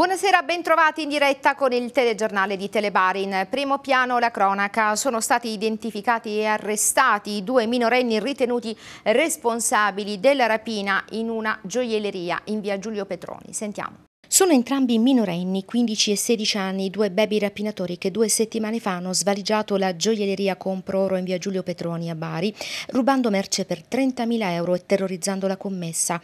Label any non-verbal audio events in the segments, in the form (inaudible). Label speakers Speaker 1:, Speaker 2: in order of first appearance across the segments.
Speaker 1: Buonasera, bentrovati in diretta con il telegiornale di Telebari. In primo piano la cronaca. Sono stati identificati e arrestati due minorenni ritenuti responsabili della rapina in una gioielleria in via Giulio Petroni. Sentiamo. Sono entrambi minorenni, 15 e 16 anni, due baby rapinatori che due settimane fa hanno svaligiato la gioielleria Comproro in via Giulio Petroni a Bari, rubando merce per 30.000 euro e terrorizzando la commessa.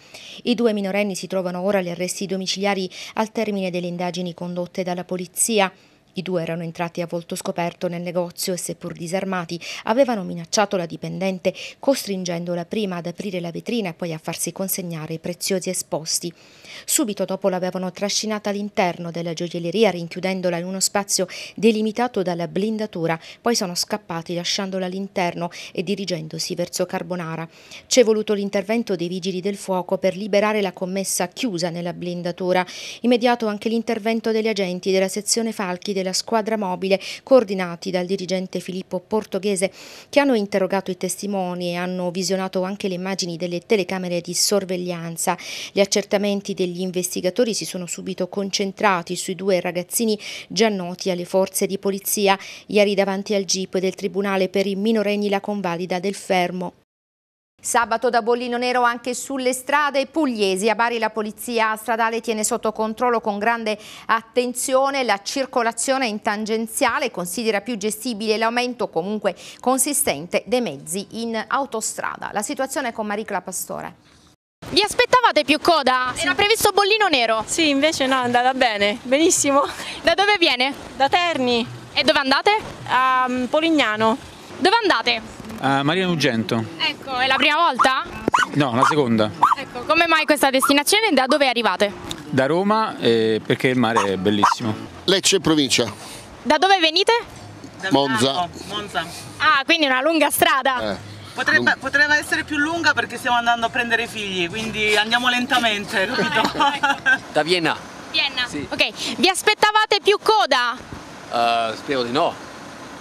Speaker 1: I due minorenni si trovano ora agli arresti domiciliari al termine delle indagini condotte dalla polizia. I due erano entrati a volto scoperto nel negozio e, seppur disarmati, avevano minacciato la dipendente, costringendola prima ad aprire la vetrina e poi a farsi consegnare i preziosi esposti. Subito dopo l'avevano trascinata all'interno della gioielleria, rinchiudendola in uno spazio delimitato dalla blindatura, poi sono scappati lasciandola all'interno e dirigendosi verso Carbonara. C'è voluto l'intervento dei vigili del fuoco per liberare la commessa chiusa nella blindatura. Immediato anche l'intervento degli agenti della sezione Falchi della la squadra mobile coordinati dal dirigente Filippo Portoghese che hanno interrogato i testimoni e hanno visionato anche le immagini delle telecamere di sorveglianza. Gli accertamenti degli investigatori si sono subito concentrati sui due ragazzini già noti alle forze di polizia ieri davanti al GIP del Tribunale per i minorenni la convalida del fermo. Sabato da bollino nero anche sulle strade pugliesi. A Bari la polizia stradale tiene sotto controllo con grande attenzione la circolazione in tangenziale, considera più gestibile l'aumento comunque consistente dei mezzi in autostrada. La situazione è con Maricla Pastore.
Speaker 2: Vi aspettavate più coda? Era previsto bollino nero? Sì, invece no, è andata bene, benissimo. Da dove viene? Da Terni. E dove andate? A mm, Polignano. Dove andate?
Speaker 3: Uh, ah, Marina Nugento.
Speaker 2: Ecco, è la prima volta?
Speaker 3: No, la seconda.
Speaker 2: Ecco, come mai questa destinazione e da dove arrivate?
Speaker 3: Da Roma eh, perché il mare è bellissimo. Lecce provincia.
Speaker 2: Da dove venite? Da Monza. Monza. Ah, quindi una lunga strada.
Speaker 3: Eh. Potrebbe, potrebbe, essere più lunga perché stiamo andando a prendere i figli, quindi andiamo lentamente, ecco, capito? Ecco. Da Vienna.
Speaker 2: Vienna. Sì. Ok, vi aspettavate più coda? Uh, spero di no.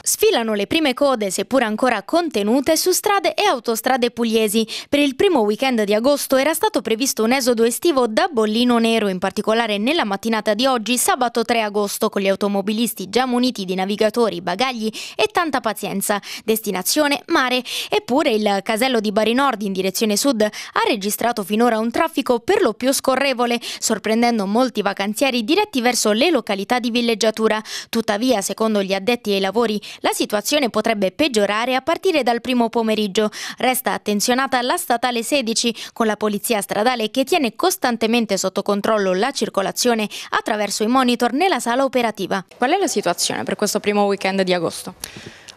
Speaker 2: Sfilano le prime code, seppur ancora contenute, su strade e autostrade pugliesi. Per il primo weekend di agosto era stato previsto un esodo estivo da Bollino Nero, in particolare nella mattinata di oggi, sabato 3 agosto, con gli automobilisti già muniti di navigatori, bagagli e tanta pazienza. Destinazione mare. Eppure il casello di Bari Nord in direzione sud ha registrato finora un traffico per lo più scorrevole, sorprendendo molti vacanzieri diretti verso le località di villeggiatura. Tuttavia, secondo gli addetti ai lavori, la situazione potrebbe peggiorare a partire dal primo pomeriggio. Resta attenzionata la statale 16 con la polizia stradale che tiene costantemente sotto controllo la circolazione attraverso i monitor nella sala operativa. Qual è la situazione per questo primo weekend di agosto?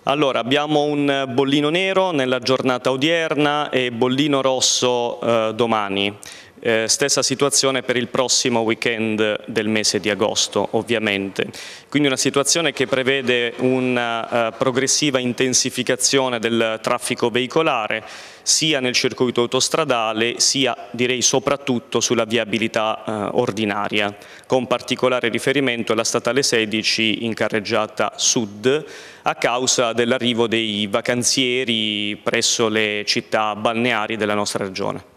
Speaker 4: Allora, abbiamo un bollino nero nella giornata odierna e bollino rosso eh, domani. Eh, stessa situazione per il prossimo weekend del mese di agosto ovviamente. Quindi una situazione che prevede una eh, progressiva intensificazione del traffico veicolare sia nel circuito autostradale sia direi soprattutto sulla viabilità eh, ordinaria con particolare riferimento alla statale 16 in carreggiata sud a causa dell'arrivo dei vacanzieri presso le città balneari della nostra regione.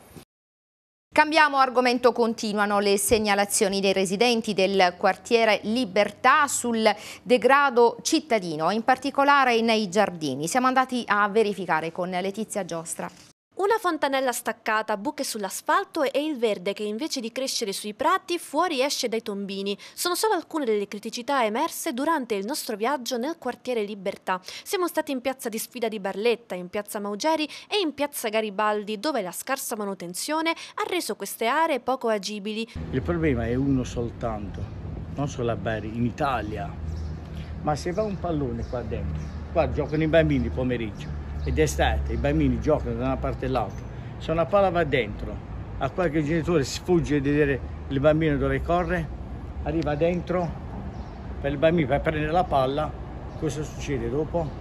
Speaker 1: Cambiamo argomento, continuano le segnalazioni dei residenti del quartiere Libertà sul degrado cittadino, in particolare nei giardini.
Speaker 5: Siamo andati a verificare con Letizia Giostra. Una fontanella staccata, buche sull'asfalto e il verde che invece di crescere sui prati fuori esce dai tombini. Sono solo alcune delle criticità emerse durante il nostro viaggio nel quartiere Libertà. Siamo stati in piazza di sfida di Barletta, in piazza Maugeri e in piazza Garibaldi dove la scarsa manutenzione ha reso queste aree poco agibili.
Speaker 4: Il problema è uno soltanto, non solo a Bari, in Italia. Ma se va un pallone qua dentro, qua giocano i bambini pomeriggio ed è estate, i bambini giocano da una parte all'altra. Se una palla va dentro, a qualche genitore sfugge di vedere il bambino dove corre, arriva dentro per il bambino per prendere la palla, cosa succede dopo?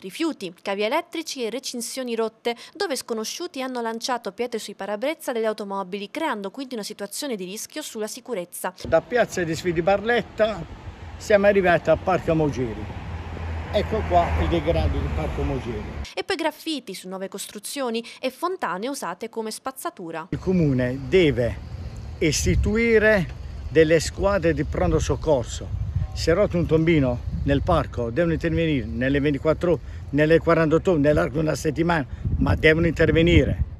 Speaker 5: Rifiuti, cavi elettrici e recinzioni rotte, dove sconosciuti hanno lanciato pietre sui parabrezza delle automobili, creando quindi una situazione di rischio sulla sicurezza.
Speaker 4: Da Piazza di Sfidi Barletta siamo arrivati a Parco Mogeri Ecco qua il degrado di parco omogeneo.
Speaker 5: E poi graffiti su nuove costruzioni e fontane usate come spazzatura.
Speaker 4: Il comune deve istituire delle squadre di pronto soccorso. Se rotto un tombino nel parco, devono intervenire nelle 24 ore, nelle 48 ore, nell'arco di una settimana, ma devono intervenire.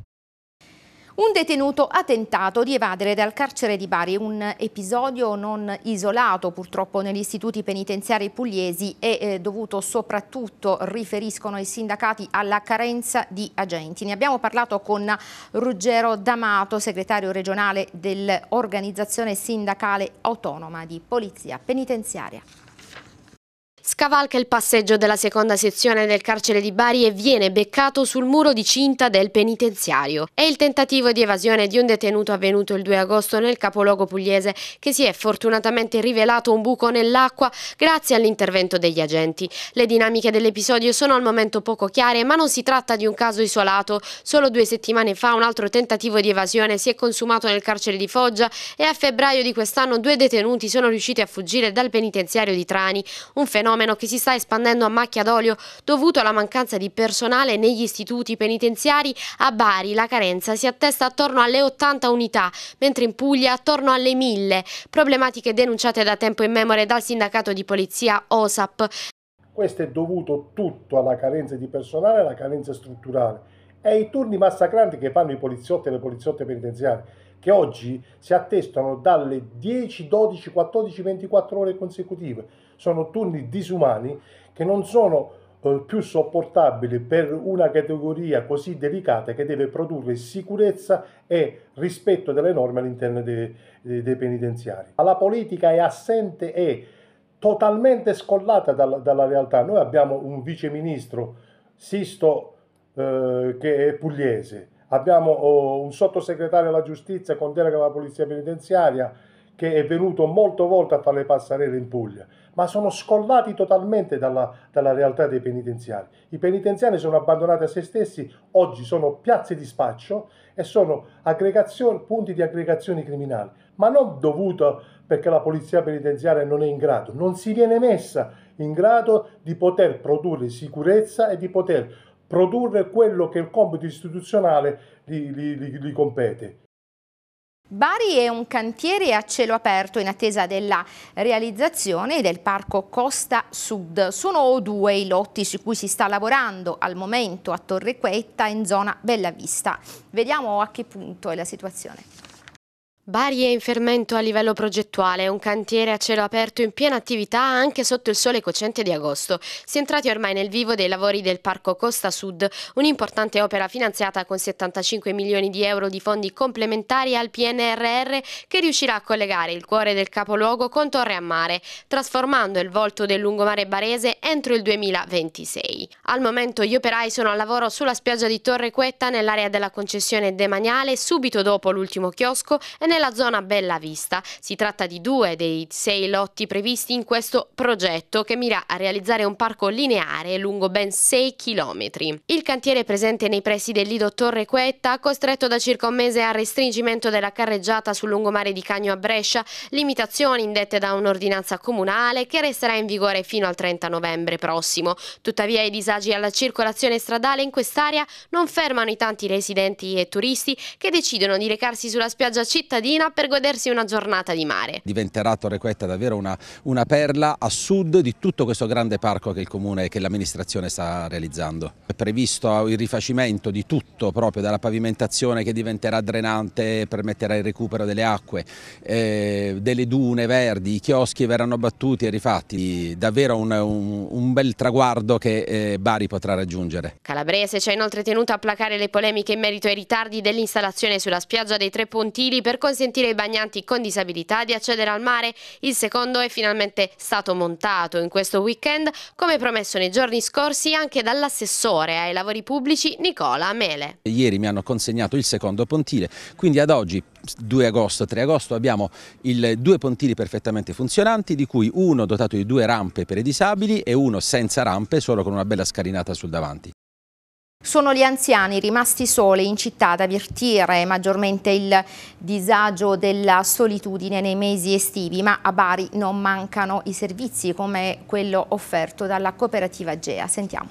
Speaker 1: Un detenuto ha tentato di evadere dal carcere di Bari, un episodio non isolato purtroppo negli istituti penitenziari pugliesi e eh, dovuto soprattutto, riferiscono i sindacati, alla carenza di agenti. Ne abbiamo parlato con Ruggero D'Amato, segretario regionale dell'organizzazione sindacale autonoma di Polizia
Speaker 6: Penitenziaria. Scavalca il passeggio della seconda sezione del carcere di Bari e viene beccato sul muro di cinta del penitenziario. È il tentativo di evasione di un detenuto avvenuto il 2 agosto nel capoluogo pugliese che si è fortunatamente rivelato un buco nell'acqua grazie all'intervento degli agenti. Le dinamiche dell'episodio sono al momento poco chiare ma non si tratta di un caso isolato. Solo due settimane fa un altro tentativo di evasione si è consumato nel carcere di Foggia e a febbraio di quest'anno due detenuti sono riusciti a fuggire dal penitenziario di Trani, un fenomeno fenomeno che si sta espandendo a macchia d'olio dovuto alla mancanza di personale negli istituti penitenziari, a Bari la carenza si attesta attorno alle 80 unità, mentre in Puglia attorno alle 1000, problematiche denunciate da tempo in memore dal sindacato di polizia OSAP.
Speaker 7: Questo è dovuto tutto alla carenza di personale e alla carenza strutturale è i turni massacranti che fanno i poliziotti e le poliziotte penitenziarie, che oggi si attestano dalle 10, 12, 14, 24 ore consecutive. Sono turni disumani che non sono eh, più sopportabili per una categoria così delicata che deve produrre sicurezza e rispetto delle norme all'interno dei, dei, dei penitenziari. La politica è assente e totalmente scollata dalla, dalla realtà. Noi abbiamo un vice ministro, Sisto eh, che è pugliese, abbiamo oh, un sottosegretario alla giustizia con delega alla polizia penitenziaria che è venuto molte volte a fare le passerelle in Puglia, ma sono scollati totalmente dalla, dalla, realtà dei penitenziari. I penitenziari sono abbandonati a se stessi, oggi sono piazze di spaccio e sono punti di aggregazione criminali, ma non dovuto perché la polizia penitenziaria non è in grado, non si viene messa in grado di poter produrre sicurezza e di poter produrre quello che il compito istituzionale gli, compete.
Speaker 1: Bari è un cantiere a cielo aperto in attesa della realizzazione del parco Costa Sud. Sono due i lotti su cui si sta lavorando al momento a Torre Quetta in zona Bellavista. Vediamo a che punto è la situazione.
Speaker 6: Bari è in fermento a livello progettuale, un cantiere a cielo aperto in piena attività anche sotto il sole cocente di agosto. Si è entrati ormai nel vivo dei lavori del Parco Costa Sud, un'importante opera finanziata con 75 milioni di euro di fondi complementari al PNRR che riuscirà a collegare il cuore del capoluogo con Torre a Mare, trasformando il volto del lungomare barese entro il 2026. Al momento gli operai sono al lavoro sulla spiaggia di Torre Quetta nell'area della concessione demaniale subito dopo l'ultimo chiosco e nel nella zona Bella Vista. Si tratta di due dei sei lotti previsti in questo progetto che mira a realizzare un parco lineare lungo ben 6 km. Il cantiere presente nei pressi del Lido Torre Quetta, costretto da circa un mese al restringimento della carreggiata sul lungomare di Cagno a Brescia, limitazioni indette da un'ordinanza comunale che resterà in vigore fino al 30 novembre prossimo. Tuttavia i disagi alla circolazione stradale in quest'area non fermano i tanti residenti e turisti che decidono di recarsi sulla spiaggia cittadina cittadina per godersi una giornata di mare.
Speaker 3: Diventerà Torrequetta davvero una, una perla a sud di tutto questo grande parco che il comune e che l'amministrazione sta realizzando. È previsto il rifacimento di tutto proprio dalla pavimentazione che diventerà drenante, permetterà il recupero delle acque, eh, delle dune verdi, i chioschi verranno battuti e rifatti. Davvero un, un, un bel traguardo che eh, Bari potrà raggiungere.
Speaker 6: Calabrese ci ha inoltre tenuto a placare le polemiche in merito ai ritardi dell'installazione sulla spiaggia dei Tre Pontili per consentire consentire ai bagnanti con disabilità di accedere al mare. Il secondo è finalmente stato montato in questo weekend, come promesso nei giorni scorsi anche dall'assessore ai lavori pubblici Nicola Mele.
Speaker 3: Ieri mi hanno consegnato il secondo pontile, quindi ad oggi 2 agosto, 3 agosto abbiamo il, due pontili perfettamente funzionanti di cui uno dotato di due rampe per i disabili e uno senza rampe solo con una bella scalinata sul davanti.
Speaker 1: Sono gli anziani rimasti soli in città ad avvertire maggiormente il disagio della solitudine nei mesi estivi, ma a Bari non mancano i servizi come quello offerto dalla cooperativa Gea. Sentiamo.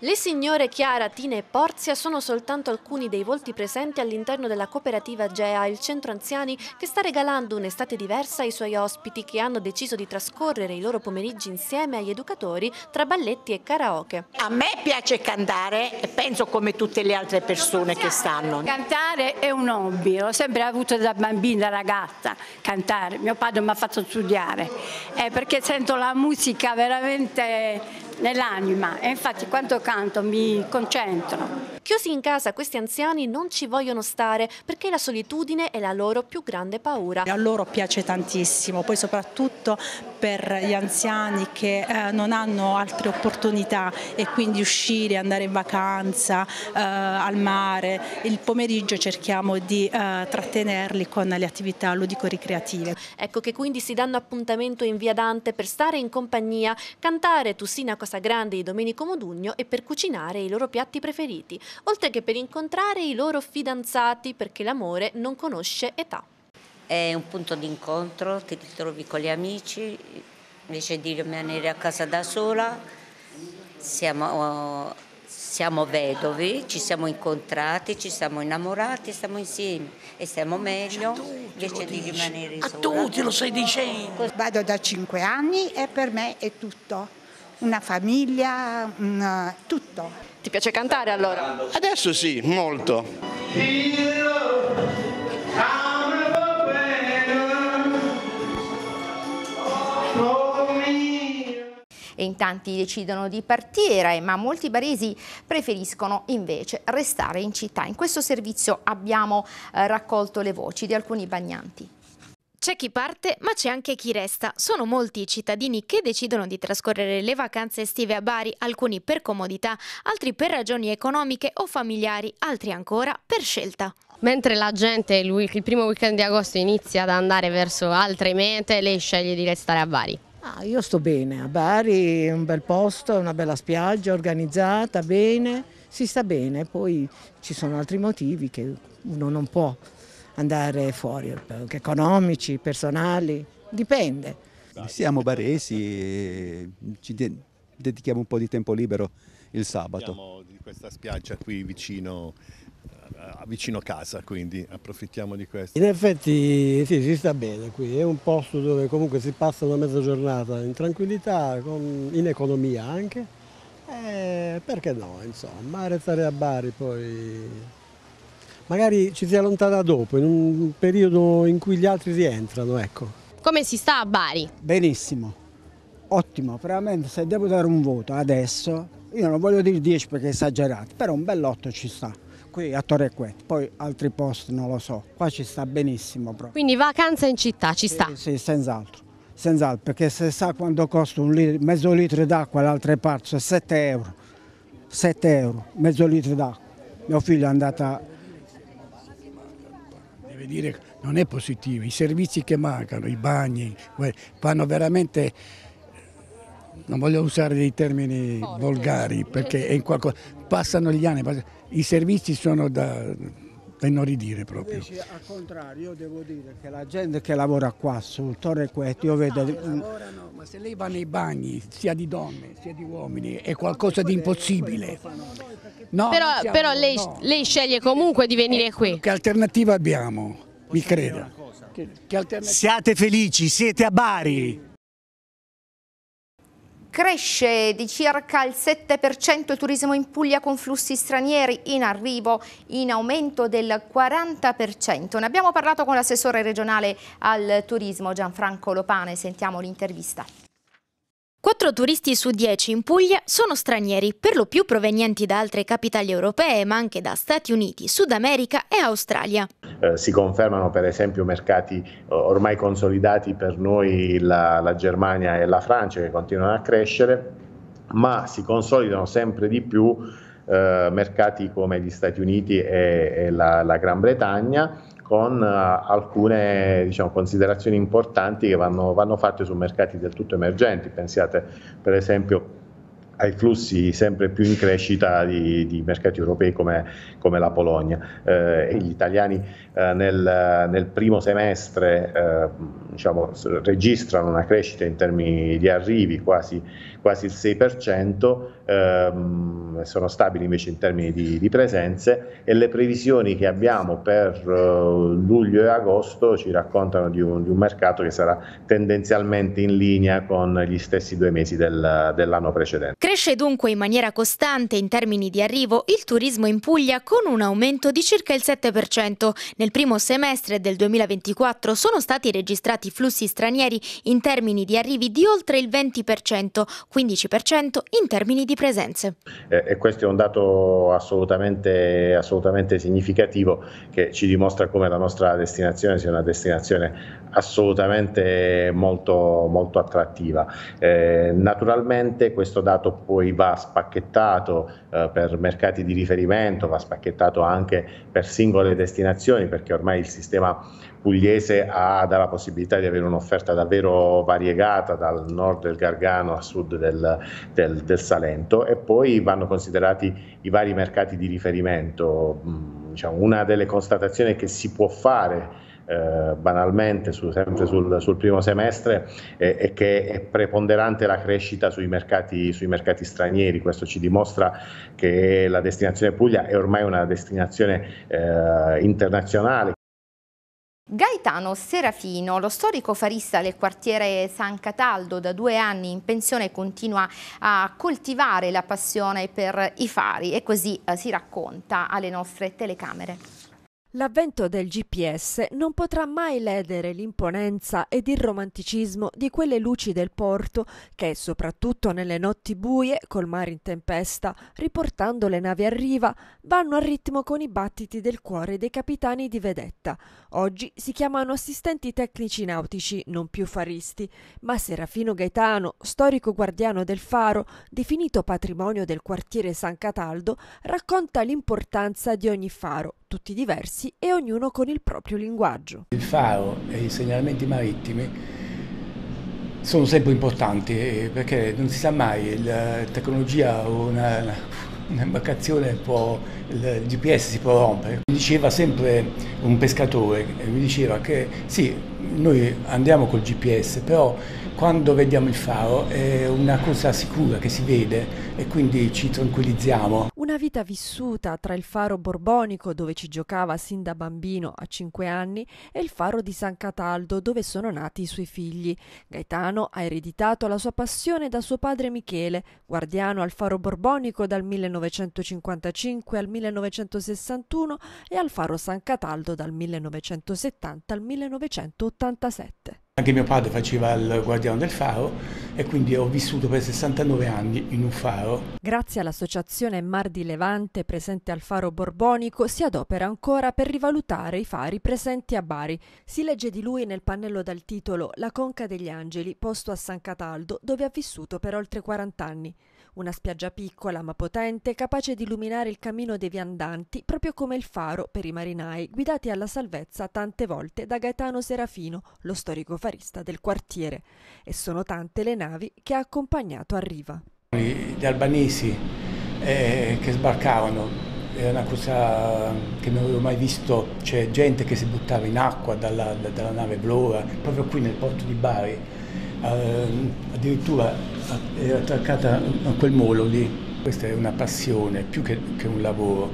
Speaker 5: Le signore Chiara, Tina e Porzia sono soltanto alcuni dei volti presenti all'interno della cooperativa GEA, il centro anziani, che sta regalando un'estate diversa ai suoi ospiti che hanno deciso di trascorrere i loro pomeriggi insieme agli educatori tra balletti e karaoke. A me piace
Speaker 2: cantare e penso come tutte le altre persone che stanno.
Speaker 5: Cantare è un hobby, l'ho sempre avuto da bambina, ragazza, cantare. Mio padre mi ha fatto studiare, eh, perché sento la musica veramente nell'anima e infatti quando canto mi concentro. Chiusi in casa questi anziani non ci vogliono stare perché la solitudine è la loro più grande paura. A loro piace tantissimo, poi soprattutto per gli anziani che eh, non hanno altre opportunità e quindi uscire, andare in vacanza, eh, al mare. Il pomeriggio cerchiamo di eh, trattenerli con le attività ludico-ricreative. Ecco che quindi si danno appuntamento in via Dante per stare in compagnia, cantare Tussina Costa Costa Grande di Domenico Modugno e per cucinare i loro piatti preferiti, oltre che per incontrare i loro fidanzati perché l'amore non conosce età.
Speaker 1: È un punto d'incontro, ti ritrovi con gli amici, invece di rimanere a casa da sola, siamo, siamo vedovi, ci siamo incontrati, ci siamo innamorati, stiamo insieme e stiamo meglio cioè, invece di rimanere
Speaker 5: sola. A tutti lo stai dicendo! Vado da cinque anni e per me è tutto una famiglia, una... tutto. Ti piace cantare allora?
Speaker 4: Adesso sì, molto.
Speaker 1: E in tanti decidono di partire, ma molti baresi preferiscono invece restare in città. In questo servizio abbiamo eh,
Speaker 2: raccolto le voci di alcuni bagnanti. C'è chi parte, ma c'è anche chi resta. Sono molti i cittadini che decidono di trascorrere le vacanze estive a Bari, alcuni per comodità, altri per ragioni economiche o familiari, altri ancora per scelta.
Speaker 6: Mentre la gente il primo weekend di agosto inizia ad andare verso altre mete, lei sceglie di restare a Bari.
Speaker 5: Ah, io sto bene, a Bari è un bel posto, è una bella spiaggia organizzata, bene, si sta bene, poi ci sono altri motivi che uno non può andare fuori, economici, personali, dipende.
Speaker 3: Siamo baresi, ci dedichiamo un po' di tempo libero il sabato.
Speaker 8: Siamo di questa spiaggia qui vicino eh, vicino casa, quindi approfittiamo di questo.
Speaker 4: In effetti sì, si sta bene qui, è un posto dove comunque si passa una mezza giornata in tranquillità, in economia anche, e eh, perché no, insomma, restare a Bari poi magari ci si allontana dopo, in un periodo in cui gli altri rientrano. Ecco.
Speaker 6: Come si sta a Bari?
Speaker 4: Benissimo, ottimo, veramente se devo dare un voto adesso, io non voglio dire 10 perché è esagerato, però un bel 8 ci sta. Qui a Torre Quet, poi altri posti non lo so, qua ci sta benissimo proprio.
Speaker 6: Quindi vacanza in città ci sta? Sì, sì senz'altro.
Speaker 4: Senz'altro, perché se sa quanto costa un litro, mezzo litro d'acqua all'altra parte, sono 7 euro.
Speaker 9: 7 euro, mezzo litro d'acqua. Mio figlio è andato dire, non è positivo. I servizi che mancano, i bagni, fanno veramente, non voglio usare dei termini volgari, perché eh qualcosa, passano gli anni, i servizi sono da da inorridire proprio. Invece al contrario devo dire che la gente che lavora qua sul Torre Questo, io vedo...
Speaker 4: Lavorano,
Speaker 9: ma se lei va nei bagni, sia di donne sia di
Speaker 6: uomini, è qualcosa di impossibile. No, però, siamo, però lei, no. lei, sceglie comunque di venire eh, qui. Che alternativa abbiamo?
Speaker 4: Mi creda. Siate felici, siete a Bari.
Speaker 1: Cresce di circa il 7% il turismo in Puglia con flussi stranieri in arrivo in aumento del 40%. Ne abbiamo parlato con l'assessore regionale al turismo Gianfranco Lopane, sentiamo l'intervista.
Speaker 2: 4 turisti su 10 in Puglia sono stranieri, per lo più provenienti da altre capitali europee, ma anche da Stati Uniti, Sud America e Australia.
Speaker 8: Eh, si confermano per esempio mercati eh, ormai consolidati per noi la, la Germania e la Francia che continuano a crescere, ma si consolidano sempre di più eh, mercati come gli Stati Uniti e, e la, la Gran Bretagna con eh, alcune diciamo, considerazioni importanti che vanno, vanno fatte su mercati del tutto emergenti. Pensiate per esempio ai flussi sempre più in crescita di, di mercati europei come, come la Polonia. Eh, gli italiani eh, nel, nel, primo semestre eh, diciamo, registrano una crescita in termini di arrivi quasi, quasi il 6%, ehm, sono stabili invece in termini di, di, presenze e le previsioni che abbiamo per eh, luglio e agosto ci raccontano di un, di un, mercato che sarà tendenzialmente in linea con gli stessi due mesi del, dell'anno precedente.
Speaker 2: Cresce dunque in maniera costante in termini di arrivo il turismo in Puglia con un aumento di circa il 7%. Nel primo semestre del 2024 sono stati registrati flussi stranieri in termini di arrivi di oltre il 20%, 15% in termini di presenze.
Speaker 8: Eh, e questo è un dato assolutamente, assolutamente significativo che ci dimostra come la nostra destinazione sia una destinazione assolutamente molto, molto attrattiva. Eh, naturalmente questo dato poi va spacchettato eh, per mercati di riferimento, va spacchettato anche per singole destinazioni perché ormai il sistema pugliese ha la possibilità di avere un'offerta davvero variegata dal nord del Gargano a sud del, del, del Salento e poi vanno considerati i vari mercati di riferimento. Mm, diciamo, una delle constatazioni che si può fare eh, banalmente su, sempre sul, sul, primo semestre eh, che è preponderante la crescita sui mercati, sui mercati, stranieri. Questo ci dimostra che la destinazione Puglia è ormai una destinazione eh, internazionale.
Speaker 1: Gaetano Serafino, lo storico farista del quartiere San Cataldo, da due anni in pensione continua a coltivare la passione per i fari e così eh, si racconta alle nostre telecamere.
Speaker 10: L'avvento del GPS non potrà mai ledere l'imponenza ed il romanticismo di quelle luci del porto che, soprattutto nelle notti buie, col mare in tempesta, riportando le navi a riva, vanno a ritmo con i battiti del cuore dei capitani di vedetta. Oggi si chiamano assistenti tecnici nautici, non più faristi, ma Serafino Gaetano, storico guardiano del faro, definito patrimonio del quartiere San Cataldo, racconta l'importanza di ogni faro tutti diversi e ognuno con il proprio
Speaker 9: linguaggio. Il faro e i segnalamenti marittimi sono sempre importanti eh, perché non si sa mai, la eh, tecnologia o un'imbarcazione può, il GPS si può rompere. Mi diceva sempre un pescatore, eh, mi diceva che sì, noi andiamo col GPS, però quando vediamo il faro è una cosa sicura che si vede e quindi ci tranquillizziamo.
Speaker 10: Una vita vissuta tra il faro borbonico, dove ci giocava sin da bambino a 5 anni, e il faro di San Cataldo, dove sono nati i suoi figli. Gaetano ha ereditato la sua passione da suo padre Michele, guardiano al faro borbonico dal 1955 al 1961 e al faro San Cataldo dal 1970 al 1987.
Speaker 9: Anche mio padre faceva il guardiano del faro e quindi ho vissuto per 69 anni in un faro.
Speaker 10: Grazie all'associazione Mar di Levante presente al faro borbonico si adopera ancora per rivalutare i fari presenti a Bari. Si legge di lui nel pannello dal titolo La Conca degli Angeli, posto a San Cataldo, dove ha vissuto per oltre 40 anni. Una spiaggia piccola ma potente, capace di illuminare il cammino dei viandanti, proprio come il faro per i marinai, guidati alla salvezza tante volte da Gaetano Serafino, lo storico farista del quartiere. E sono tante le navi che ha accompagnato a riva.
Speaker 9: Gli albanesi eh, che sbarcavano è una cosa che non avevo mai visto, c'è gente che si buttava in acqua dalla, dalla nave Blora, proprio qui nel porto di Bari. Eh, addirittura è attaccata a quel molo lì. Questa è una passione più che, che un lavoro,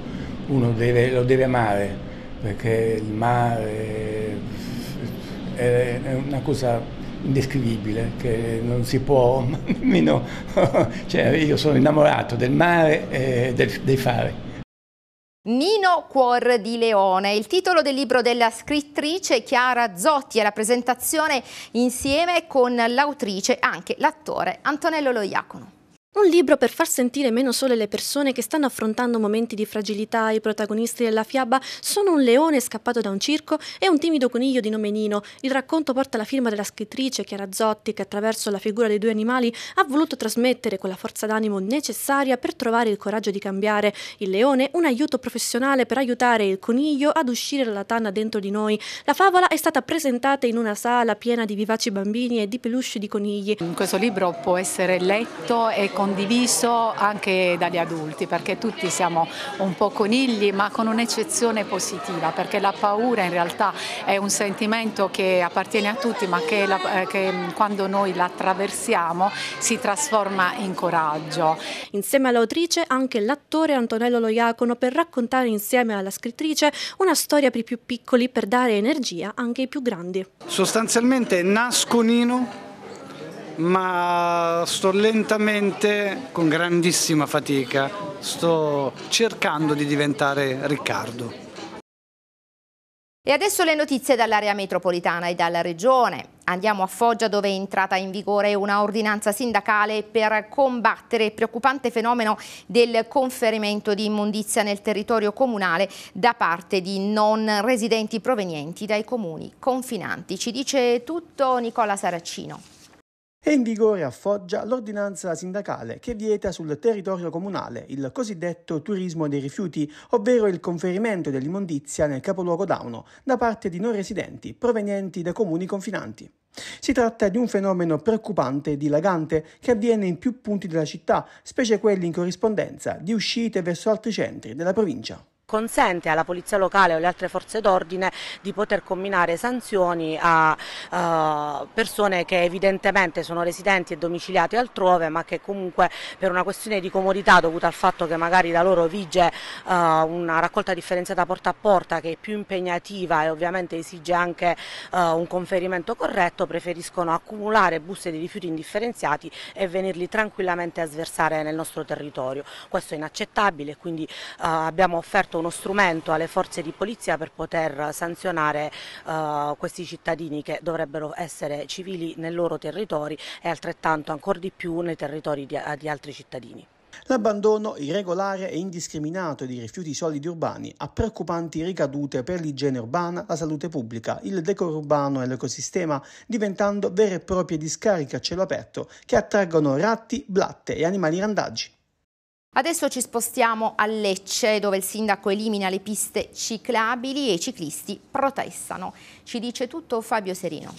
Speaker 9: uno deve, lo deve amare perché il mare è, è una cosa indescrivibile che non si può nemmeno, (laughs) (laughs) cioè io sono innamorato del mare e del, dei fari.
Speaker 1: Nino Cuor di Leone, il titolo del libro della scrittrice Chiara Zotti e la presentazione insieme con l'autrice e
Speaker 5: anche l'attore Antonello Loiacono. Un libro per far sentire meno sole le persone che stanno affrontando momenti di fragilità. I protagonisti della fiaba sono un leone scappato da un circo e un timido coniglio di nome Nino. Il racconto porta la firma della scrittrice Chiara Zotti che attraverso la figura dei due animali ha voluto trasmettere quella forza d'animo necessaria per trovare il coraggio di cambiare. Il leone un aiuto professionale per aiutare il coniglio ad uscire dalla tana dentro di noi. La favola è stata presentata in una sala piena di vivaci bambini e di peluche di conigli. Questo libro può essere letto e con condiviso anche dagli adulti perché tutti siamo un po' conigli ma con un'eccezione positiva perché la paura in realtà è un sentimento che appartiene a tutti ma che, la, eh, che mm, quando noi la attraversiamo si trasforma in coraggio. Insieme all'autrice anche l'attore Antonello Loiacono per raccontare insieme alla scrittrice una storia per i più piccoli per dare energia anche ai più grandi.
Speaker 4: Sostanzialmente nasco Nino ma sto lentamente, con grandissima fatica, sto cercando di diventare Riccardo.
Speaker 1: E adesso le notizie dall'area metropolitana e dalla regione. Andiamo a Foggia dove è entrata in vigore una ordinanza sindacale per combattere il preoccupante fenomeno del conferimento di immondizia nel territorio comunale da parte di non residenti provenienti dai comuni confinanti. Ci dice tutto Nicola Saraccino.
Speaker 4: È in
Speaker 3: vigore a Foggia l'ordinanza sindacale che vieta sul territorio comunale il cosiddetto turismo dei rifiuti, ovvero il conferimento dell'immondizia nel capoluogo dauno da parte di non residenti provenienti da comuni confinanti. Si tratta di un fenomeno preoccupante e dilagante che avviene in più punti della città, specie quelli in corrispondenza di uscite verso altri centri della provincia
Speaker 5: consente alla polizia locale o alle altre forze d'ordine di poter comminare sanzioni a uh, persone che evidentemente sono residenti e domiciliati altrove ma che comunque per una questione di comodità dovuta al fatto che magari da loro vige uh, una raccolta differenziata porta a porta che è più impegnativa e ovviamente esige anche uh, un conferimento corretto preferiscono accumulare buste di rifiuti indifferenziati e venirli tranquillamente a sversare nel nostro territorio. Questo è inaccettabile quindi eh, abbiamo offerto uno strumento alle forze di polizia per poter sanzionare eh, questi cittadini che dovrebbero essere civili nei loro territori e altrettanto ancora di più nei territori di, di altri cittadini.
Speaker 3: L'abbandono irregolare e indiscriminato di rifiuti solidi urbani ha preoccupanti ricadute per l'igiene urbana, la salute pubblica, il decoro urbano e l'ecosistema, diventando vere e proprie discariche a cielo aperto che attraggono ratti, blatte e animali randaggi.
Speaker 1: Adesso ci spostiamo a Lecce dove il sindaco elimina le piste ciclabili e i ciclisti protestano. Ci dice tutto Fabio Serino.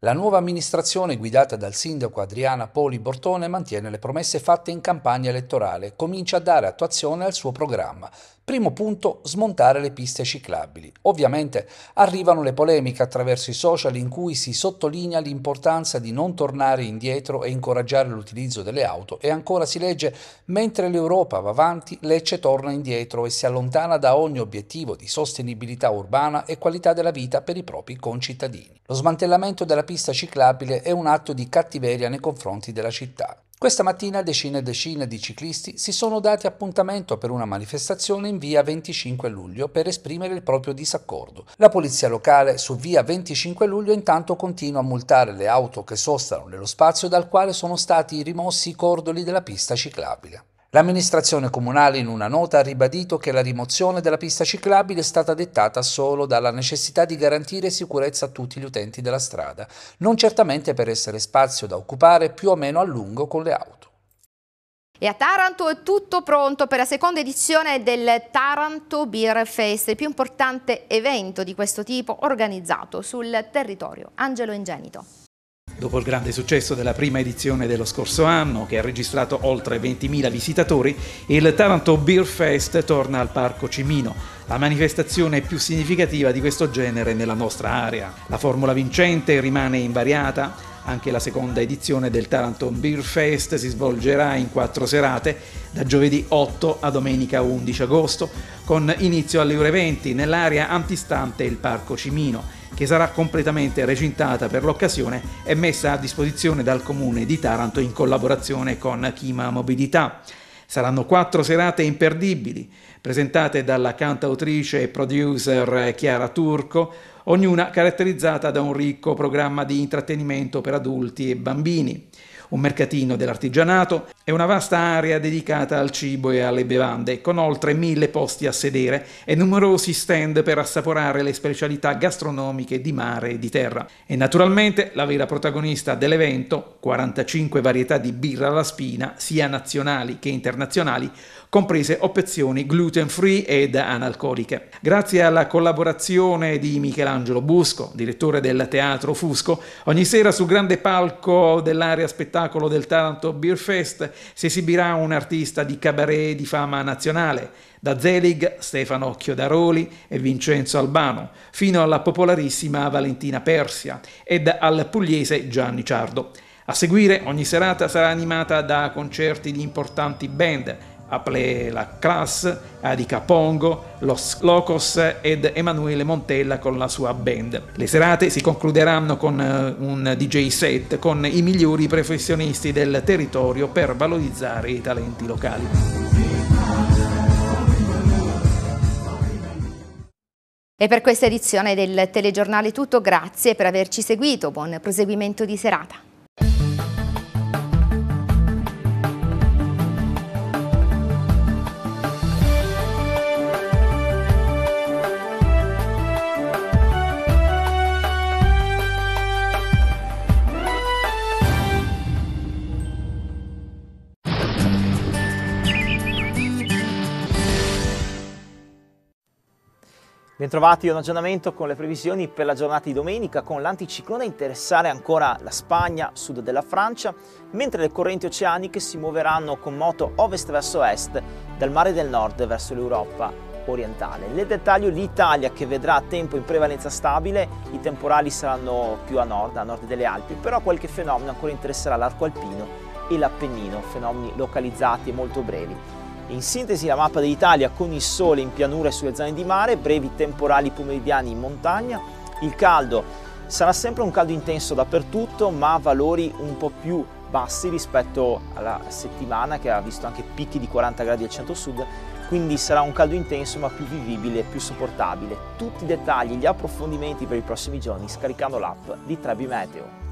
Speaker 11: La nuova amministrazione guidata dal sindaco Adriana Poli Bortone mantiene le promesse fatte in campagna elettorale, e comincia a dare attuazione al suo programma. Primo punto, smontare le piste ciclabili. Ovviamente arrivano le polemiche attraverso i social in cui si sottolinea l'importanza di non tornare indietro e incoraggiare l'utilizzo delle auto e ancora si legge mentre l'Europa va avanti, Lecce torna indietro e si allontana da ogni obiettivo di sostenibilità urbana e qualità della vita per i propri concittadini. Lo smantellamento della pista ciclabile è un atto di cattiveria nei confronti della città. Questa mattina decine e decine di ciclisti si sono dati appuntamento per una manifestazione in via 25 luglio per esprimere il proprio disaccordo. La polizia locale su via 25 luglio intanto continua a multare le auto che sostano nello spazio dal quale sono stati rimossi i cordoli della pista ciclabile. L'amministrazione comunale in una nota ha ribadito che la rimozione della pista ciclabile è stata dettata solo dalla necessità di garantire sicurezza a tutti gli utenti della strada, non certamente per essere spazio da occupare più o meno a lungo con le auto.
Speaker 1: E a Taranto è tutto pronto per la seconda edizione del Taranto Beer Fest, il più importante evento di questo tipo organizzato sul territorio. Angelo Ingenito.
Speaker 3: Dopo il grande successo della prima edizione dello scorso anno, che ha registrato oltre 20.000 visitatori, il Taranto Beer Fest torna al Parco Cimino, la manifestazione più significativa di questo genere nella nostra area. La formula vincente rimane invariata, anche la seconda edizione del Taranto Beer Fest si svolgerà in quattro serate, da giovedì 8 a domenica 11 agosto, con inizio alle ore 20 nell'area antistante il Parco Cimino che sarà completamente recintata per l'occasione e messa a disposizione dal comune di Taranto in collaborazione con Chima Mobilità. Saranno quattro serate imperdibili, presentate dalla cantautrice e producer Chiara Turco, ognuna caratterizzata da un ricco programma di intrattenimento per adulti e bambini un mercatino dell'artigianato e una vasta area dedicata al cibo e alle bevande, con oltre mille posti a sedere e numerosi stand per assaporare le specialità gastronomiche di mare e di terra. E naturalmente la vera protagonista dell'evento, 45 varietà di birra alla spina, sia nazionali che internazionali, comprese opzioni gluten free ed analcoliche. Grazie alla collaborazione di Michelangelo Busco, direttore del Teatro Fusco, ogni sera sul grande palco dell'area spettacolo del Taranto Beer Fest si esibirà un artista di cabaret di fama nazionale, da Zelig, Stefano Chiodaroli e Vincenzo Albano, fino alla popolarissima Valentina Persia ed al pugliese Gianni Ciardo. A seguire ogni serata sarà animata da concerti di importanti band, Aple la Class, Adica Pongo, Los Locos ed Emanuele Montella con la sua band. Le serate si concluderanno con eh, un DJ set con i migliori professionisti del territorio per valorizzare i talenti locali.
Speaker 1: E per questa edizione del telegiornale tutto, grazie per averci seguito, buon proseguimento di serata.
Speaker 3: Bentrovati a un aggiornamento con le previsioni per la giornata di domenica con l'anticiclone a interessare ancora la Spagna, sud della Francia, mentre le correnti oceaniche si muoveranno con moto ovest verso est, dal mare del nord verso l'Europa orientale. Nel dettaglio l'Italia che vedrà tempo in prevalenza stabile, i temporali saranno più a nord, a nord delle Alpi, però qualche fenomeno ancora interesserà l'arco alpino e l'Appennino, fenomeni localizzati e molto brevi in sintesi la mappa dell'Italia con il sole in pianura e sulle zone di mare, brevi temporali pomeridiani in montagna, il caldo sarà sempre un caldo intenso dappertutto ma a valori un po' più bassi rispetto alla settimana che ha visto anche picchi di 40 gradi al centro-sud quindi sarà un caldo intenso ma più vivibile, e più sopportabile. Tutti i dettagli, e gli approfondimenti per i prossimi giorni scaricando l'app di Trebi Meteo.